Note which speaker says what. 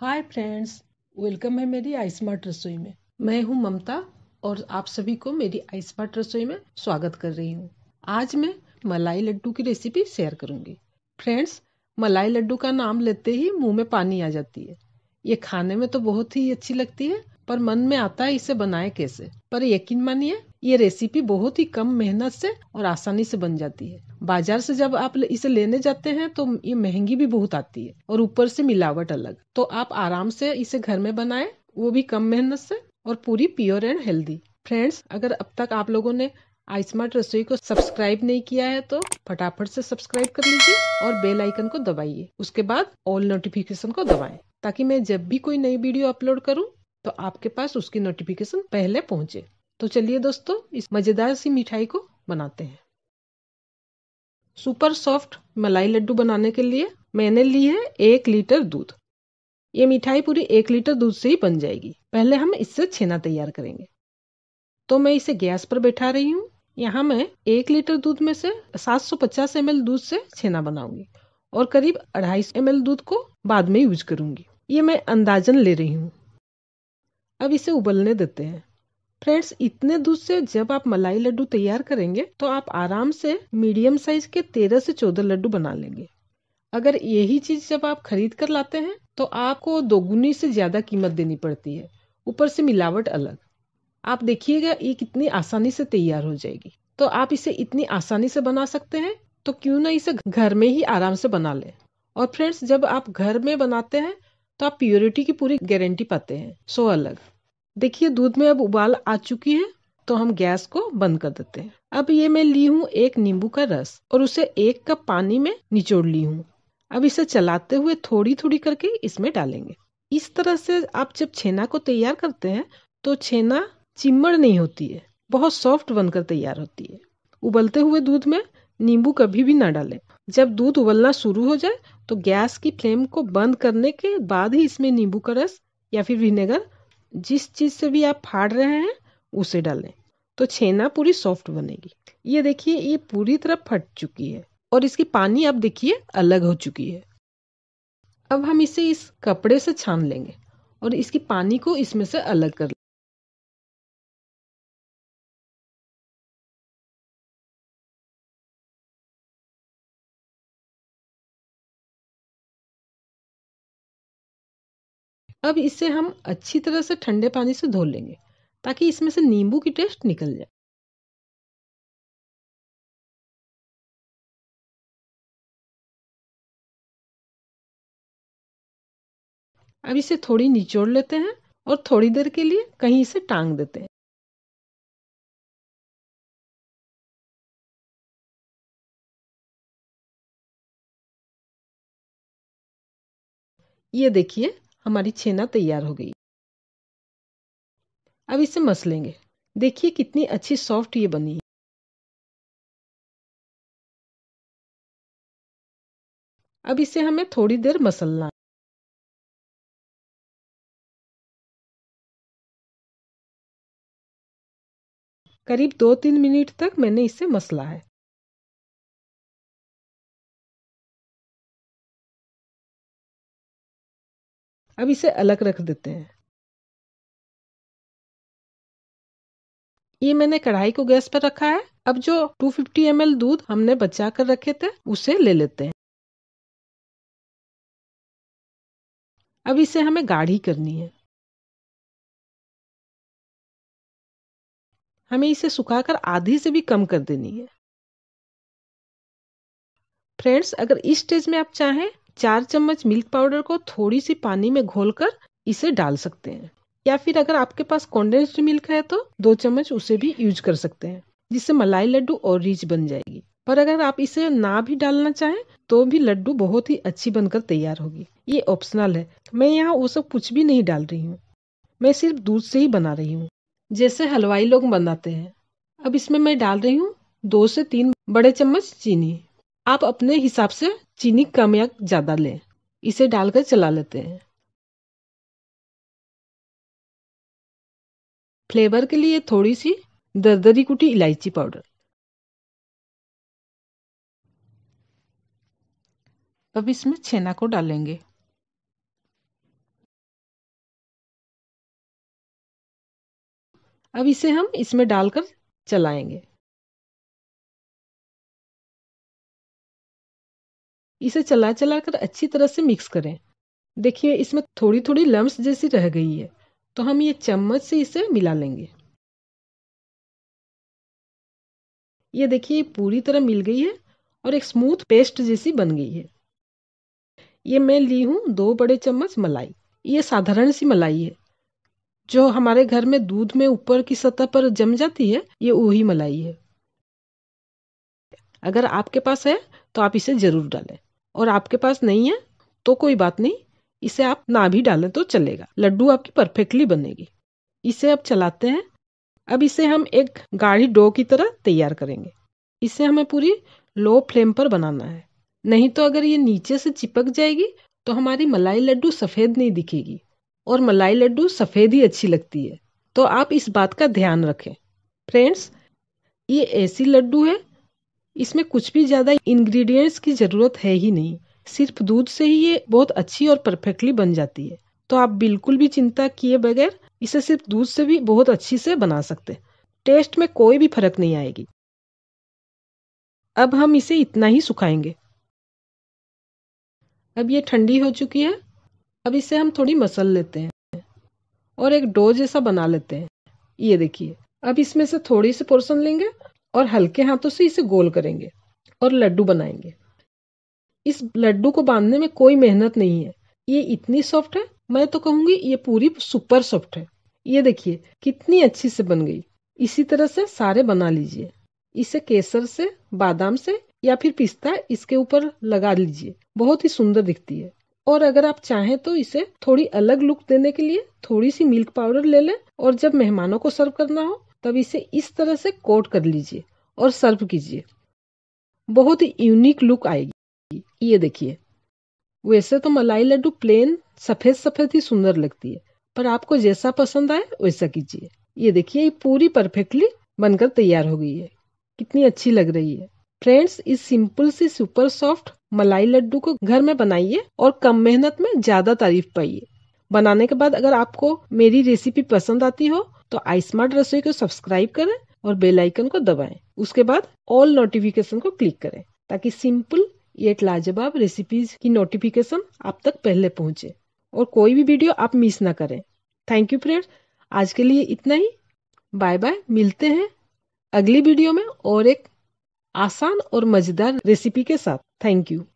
Speaker 1: Hi friends welcome है मेरी आइस्मार्ट रसोई में मैं हूं ममता और आप सभी को मेरी आइस्मार्ट रसोई में स्वागत कर रही हूं आज मैं मलाई लड्डू की रेसिपी शेयर करूंगी फ्रेंड्स मलाई लड्डू का नाम लेते ही मुंह में पानी आ जाती है ये खाने में तो बहुत ही अच्छी लगती है पर मन में आता है इसे बनाए कैसे पर यकीन मानिए ये रेसिपी बहुत ही कम मेहनत से और आसानी से बन जाती है बाजार से जब आप इसे लेने जाते हैं तो ये महंगी भी बहुत आती है और ऊपर से मिलावट अलग तो आप आराम से इसे घर में बनाए वो भी कम मेहनत से और पूरी प्योर एंड हेल्दी फ्रेंड्स अगर अब तक आप लोगों ने स्मार्ट रसोई को सब्सक्राइब नहीं किया है तो फटाफट से सब्सक्राइब कर लीजिए और बेल आइकन को दबाइए उसके बाद ऑल नोटिफिकेशन को दबाएं ताकि मैं जब भी कोई नई वीडियो अपलोड करूं तो आपके पास उसकी नोटिफिकेशन पहले पहुंचे तो चलिए दोस्तों इस मजेदार सी मिठाई को बनाते हैं सुपर सॉफ्ट मलाई लड्डू बनाने के लिए मैंने ली है एक लीटर दूध ये मिठाई पूरी एक लीटर दूध से ही बन जाएगी पहले हम इससे छेना तैयार करेंगे तो मैं इसे गैस पर बैठा रही हूँ यहाँ मैं एक लीटर दूध में से 750 सौ दूध से छेना बनाऊंगी और करीब 250 सौ दूध को बाद में यूज करूंगी ये मैं अंदाजन ले रही हूँ अब इसे उबलने देते हैं फ्रेंड्स इतने दूध से जब आप मलाई लड्डू तैयार करेंगे तो आप आराम से मीडियम साइज के तेरह से चौदह लड्डू बना लेंगे अगर यही चीज जब आप खरीद कर लाते हैं तो आपको दोगुनी से ज्यादा कीमत देनी पड़ती है ऊपर से मिलावट अलग आप देखिएगा ये कितनी आसानी से तैयार हो जाएगी तो आप इसे इतनी आसानी से बना सकते हैं तो क्यों ना इसे घर में ही आराम से बना ले और फ्रेंड्स जब आप घर में बनाते हैं तो आप प्योरिटी की पूरी गारंटी पाते हैं सो अलग देखिए दूध में अब उबाल आ चुकी है तो हम गैस को बंद कर देते हैं अब ये मैं ली हूँ एक नींबू का रस और उसे एक कप पानी में निचोड़ ली हूँ अब इसे चलाते हुए थोड़ी थोड़ी करके इसमें डालेंगे इस तरह से आप जब छेना को तैयार करते हैं तो छेना चिमड़ नहीं होती है बहुत सॉफ्ट बनकर तैयार होती है उबलते हुए दूध में नींबू कभी भी ना डालें जब दूध उबलना शुरू हो जाए तो गैस की फ्लेम को बंद करने के बाद ही इसमें नींबू का रस या फिर विनेगर जिस चीज़ से भी आप फाड़ रहे हैं उसे डालें तो छेना पूरी सॉफ्ट बनेगी ये देखिए ये पूरी तरह फट चुकी है और इसकी पानी आप देखिए अलग हो चुकी है अब हम इसे इस कपड़े से
Speaker 2: छान लेंगे और इसकी पानी को इसमें से अलग कर अब इसे हम अच्छी तरह से ठंडे पानी से धो लेंगे ताकि इसमें से नींबू की टेस्ट निकल जाए अब इसे थोड़ी निचोड़ लेते हैं और थोड़ी देर के लिए कहीं इसे टांग देते हैं ये देखिए हमारी छेना तैयार हो गई अब इसे मस लेंगे देखिए कितनी अच्छी सॉफ्ट ये बनी अब इसे हमें थोड़ी देर मसलना करीब दो तीन मिनट तक मैंने इसे मसला है अब इसे अलग रख देते हैं
Speaker 1: ये मैंने कढ़ाई को गैस पर रखा है अब जो 250 फिफ्टी दूध हमने बचा कर रखे थे
Speaker 2: उसे ले लेते हैं अब इसे हमें गाढ़ी करनी है हमें इसे सुखाकर आधी से भी कम कर देनी है
Speaker 1: फ्रेंड्स अगर इस स्टेज में आप चाहें चार चम्मच मिल्क पाउडर को थोड़ी सी पानी में घोलकर इसे डाल सकते हैं या फिर अगर आपके पास कॉन्डेंस्ड मिल्क है तो दो चम्मच उसे भी यूज कर सकते हैं जिससे मलाई लड्डू और रिच बन जाएगी पर अगर आप इसे ना भी डालना चाहें तो भी लड्डू बहुत ही अच्छी बनकर तैयार होगी ये ऑप्शनल है मैं यहाँ वो सब कुछ भी नहीं डाल रही हूँ मैं सिर्फ दूध से ही बना रही हूँ जैसे हलवाई लोग बनाते हैं अब इसमें मैं डाल रही हूँ दो से तीन बड़े चम्मच चीनी
Speaker 2: आप अपने हिसाब से चीनी कम या ज़्यादा लें इसे डालकर चला लेते हैं फ्लेवर के लिए थोड़ी सी दरदरी कुटी इलायची पाउडर अब इसमें छेना को डालेंगे अब इसे हम इसमें डालकर चलाएंगे इसे चला चला कर अच्छी तरह से मिक्स करें देखिए इसमें
Speaker 1: थोड़ी थोड़ी लम्ब जैसी रह गई है तो हम ये चम्मच से इसे मिला लेंगे ये देखिए पूरी तरह मिल गई है और एक स्मूथ पेस्ट जैसी बन गई है ये मैं ली हूँ दो बड़े चम्मच मलाई ये साधारण सी मलाई है जो हमारे घर में दूध में ऊपर की सतह पर जम जाती है ये वही मलाई है अगर आपके पास है तो आप इसे ज़रूर डालें और आपके पास नहीं है तो कोई बात नहीं इसे आप ना भी डालें तो चलेगा लड्डू आपकी परफेक्टली बनेगी इसे अब चलाते हैं अब इसे हम एक गाढ़ी डो की तरह तैयार करेंगे इसे हमें पूरी लो फ्लेम पर बनाना है नहीं तो अगर ये नीचे से चिपक जाएगी तो हमारी मलाई लड्डू सफ़ेद नहीं दिखेगी और मलाई लड्डू सफ़ेद ही अच्छी लगती है तो आप इस बात का ध्यान रखें फ्रेंड्स ये ऐसी लड्डू है इसमें कुछ भी ज़्यादा इंग्रेडिएंट्स की ज़रूरत है ही नहीं सिर्फ दूध से ही ये बहुत अच्छी और परफेक्टली बन जाती है तो आप बिल्कुल भी चिंता किए बगैर इसे सिर्फ दूध से भी बहुत अच्छी से बना सकते टेस्ट में कोई भी फर्क नहीं आएगी अब हम इसे इतना ही सुखाएंगे अब ये ठंडी हो चुकी है अब इसे हम थोड़ी मसल लेते हैं और एक डो जैसा बना लेते हैं ये देखिए अब इसमें से थोड़ी सी पोर्शन लेंगे और हल्के हाथों से इसे गोल करेंगे और लड्डू बनाएंगे इस लड्डू को बांधने में कोई मेहनत नहीं है ये इतनी सॉफ्ट है मैं तो कहूंगी ये पूरी सुपर सॉफ्ट है ये देखिए कितनी अच्छी से बन गई इसी तरह से सारे बना लीजिए इसे केसर से बादाम से या फिर पिस्ता इसके ऊपर लगा लीजिए बहुत ही सुंदर दिखती है और अगर आप चाहें तो इसे थोड़ी अलग लुक देने के लिए थोड़ी सी मिल्क पाउडर ले लें और जब मेहमानों को सर्व करना हो तब इसे इस तरह से कोट कर लीजिए और सर्व कीजिए बहुत ही यूनिक लुक आएगी ये देखिए वैसे तो मलाई लड्डू प्लेन सफ़ेद सफ़ेद ही सुंदर लगती है पर आपको जैसा पसंद आए वैसा कीजिए ये देखिए ये पूरी परफेक्टली बनकर तैयार हो गई है कितनी अच्छी लग रही है फ्रेंड्स इस सिंपल सी सुपर सॉफ्ट मलाई लड्डू को घर में बनाइए और कम मेहनत में ज्यादा तारीफ पाइए बनाने के बाद अगर आपको मेरी रेसिपी पसंद आती हो तो आईस्मार्ट रसोई को सब्सक्राइब करें और बेल आइकन को दबाएं। उसके बाद ऑल नोटिफिकेशन को क्लिक करें ताकि सिंपल ये लाजवाब रेसिपीज की नोटिफिकेशन आप तक पहले पहुंचे और कोई भी वीडियो आप मिस ना करें थैंक यू फ्रेंड्स आज के लिए इतना ही बाय बाय
Speaker 2: मिलते हैं अगली वीडियो में और एक आसान और मज़ेदार रेसिपी के साथ थैंक यू